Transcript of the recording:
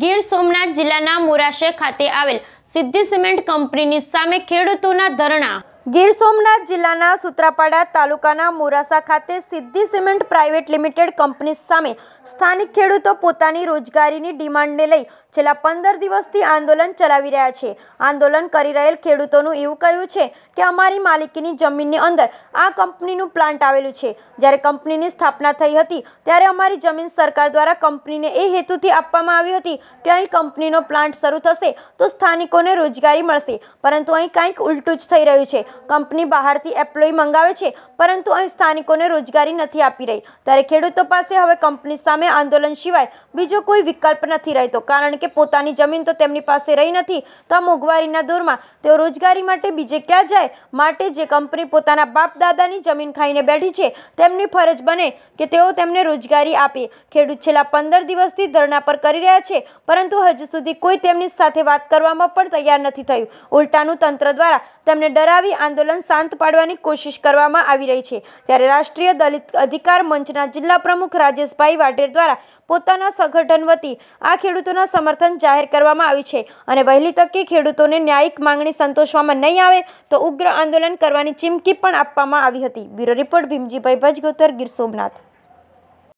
ગીર સોમનાથ જિલ્લાના મોરાશે ખાતે આવેલ સિદ્ધિ સિમેન્ટ કંપનીની સામે ખેડૂતોના ધરણા ગીર સોમનાથ જિલ્લાના સુત્રાપાડા તાલુકાના મોરાસા ખાતે સિદ્ધિ સિમેન્ટ પ્રાઇવેટ લિમિટેડ કંપની સામે સ્થાનિક ખેડૂતો પોતાની રોજગારીની ડિમાન્ડને લઈ છેલ્લા પંદર દિવસથી આંદોલન ચલાવી રહ્યા છે આંદોલન કરી રહેલ ખેડૂતોનું એવું કહ્યું છે કે અમારી માલિકીની જમીનની અંદર આ કંપનીનું પ્લાન્ટ આવેલું છે જ્યારે કંપનીની સ્થાપના થઈ હતી ત્યારે અમારી જમીન સરકાર દ્વારા કંપનીને એ હેતુથી આપવામાં આવી હતી કે અહીં કંપનીનો પ્લાન્ટ શરૂ થશે તો સ્થાનિકોને રોજગારી મળશે પરંતુ અહીં કાંઈક ઉલટું જ થઈ રહ્યું છે કંપની બહારથી એમ્પ્લોય મંગાવે છે પરંતુ અહીં સ્થાનિકોને રોજગારી નથી આપી રહી ત્યારે ખેડૂતો પાસે હવે કંપની સામે આંદોલન સિવાય બીજો કોઈ વિકલ્પ નથી રહેતો કારણ કે પોતાની જમીન તો તેમની પાસે રહી નથી તો મોંઘવારીના દોરમાં તેઓ રોજગારી માટે બીજે ક્યાં જાય માટે જે કંપની પોતાના બાપ દાદાની જમીન ખાઈને બેઠી છે તેમની ફરજ બને કે તેઓ તેમને રોજગારી આપે ખેડૂત છેલ્લા પંદર દિવસથી ધરણા પર કરી રહ્યા છે પરંતુ હજુ સુધી કોઈ તેમની સાથે વાત કરવામાં પણ તૈયાર નથી થયું ઉલટાનું તંત્ર દ્વારા તેમને ડરાવી આંદોલન શાંત પાડવાની કોશિશ કરવામાં આવી રહી છે ત્યારે રાષ્ટ્રીય દલિત અધિકાર મંચના જિલ્લા પ્રમુખ રાજેશભાઈ વાઢેર દ્વારા પોતાના સંગઠન વતી આ ખેડૂતોના સમર્થન જાહેર કરવામાં આવ્યું છે અને વહેલી તકે ખેડૂતોને ન્યાયિક માંગણી સંતોષવામાં નહીં આવે તો ઉગ્ર આંદોલન કરવાની ચીમકી પણ આપવામાં આવી હતી બ્યુરો રિપોર્ટ ભીમજીભાઈ ભજગોતર ગીર સોમનાથ